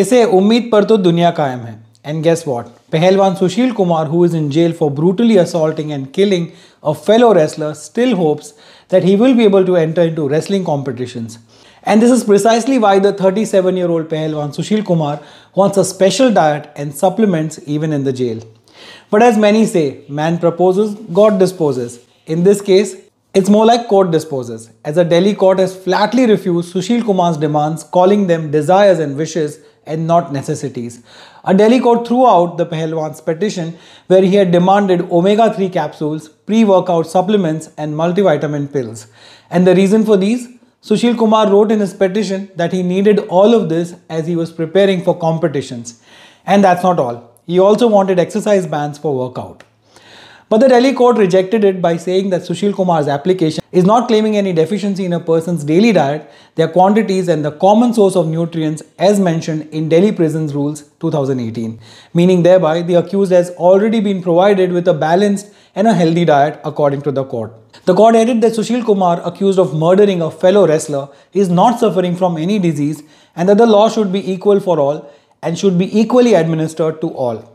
They उम्मीद पर तो दुनिया कायम है And guess what? Pehelwan Sushil Kumar, who is in jail for brutally assaulting and killing a fellow wrestler, still hopes that he will be able to enter into wrestling competitions. And this is precisely why the 37 year old Pehelwan Sushil Kumar wants a special diet and supplements even in the jail. But as many say, man proposes, God disposes. In this case, it's more like court disposes, as a Delhi court has flatly refused Sushil Kumar's demands, calling them desires and wishes and not necessities. A Delhi court threw out the Pehlwan's petition where he had demanded omega 3 capsules, pre workout supplements, and multivitamin pills. And the reason for these? Sushil Kumar wrote in his petition that he needed all of this as he was preparing for competitions. And that's not all. He also wanted exercise bands for workout. But the Delhi court rejected it by saying that Sushil Kumar's application is not claiming any deficiency in a person's daily diet, their quantities and the common source of nutrients as mentioned in Delhi Prisons Rules 2018, meaning thereby the accused has already been provided with a balanced and a healthy diet according to the court. The court added that Sushil Kumar, accused of murdering a fellow wrestler, is not suffering from any disease and that the law should be equal for all and should be equally administered to all.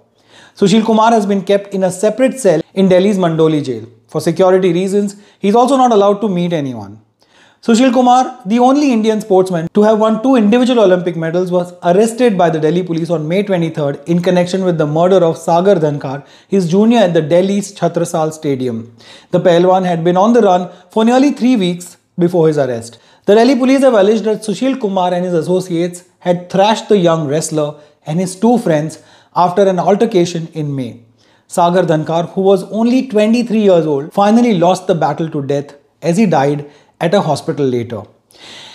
Sushil Kumar has been kept in a separate cell in Delhi's Mandoli jail. For security reasons, he is also not allowed to meet anyone. Sushil Kumar, the only Indian sportsman to have won two individual Olympic medals, was arrested by the Delhi police on May 23 in connection with the murder of Sagar Dhankar, his junior at the Delhi's Chhatrasal Stadium. The Pehlwan had been on the run for nearly three weeks before his arrest. The Delhi police have alleged that Sushil Kumar and his associates had thrashed the young wrestler and his two friends after an altercation in May. Sagar Dhankar, who was only 23 years old, finally lost the battle to death as he died at a hospital later.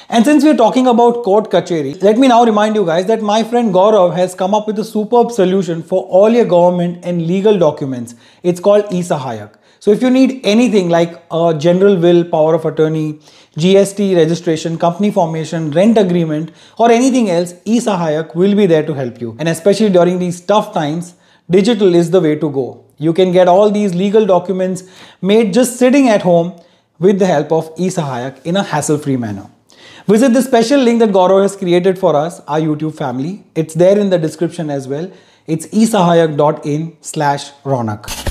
And since we're talking about court kacheri, let me now remind you guys that my friend Gaurav has come up with a superb solution for all your government and legal documents. It's called eSahayak. So if you need anything like a general will, power of attorney, GST registration, company formation, rent agreement or anything else, eSahayak will be there to help you. And especially during these tough times, digital is the way to go. You can get all these legal documents made just sitting at home with the help of eSahayak in a hassle-free manner. Visit the special link that Gaurav has created for us, our YouTube family. It's there in the description as well. It's esahayak.in slash Ronak.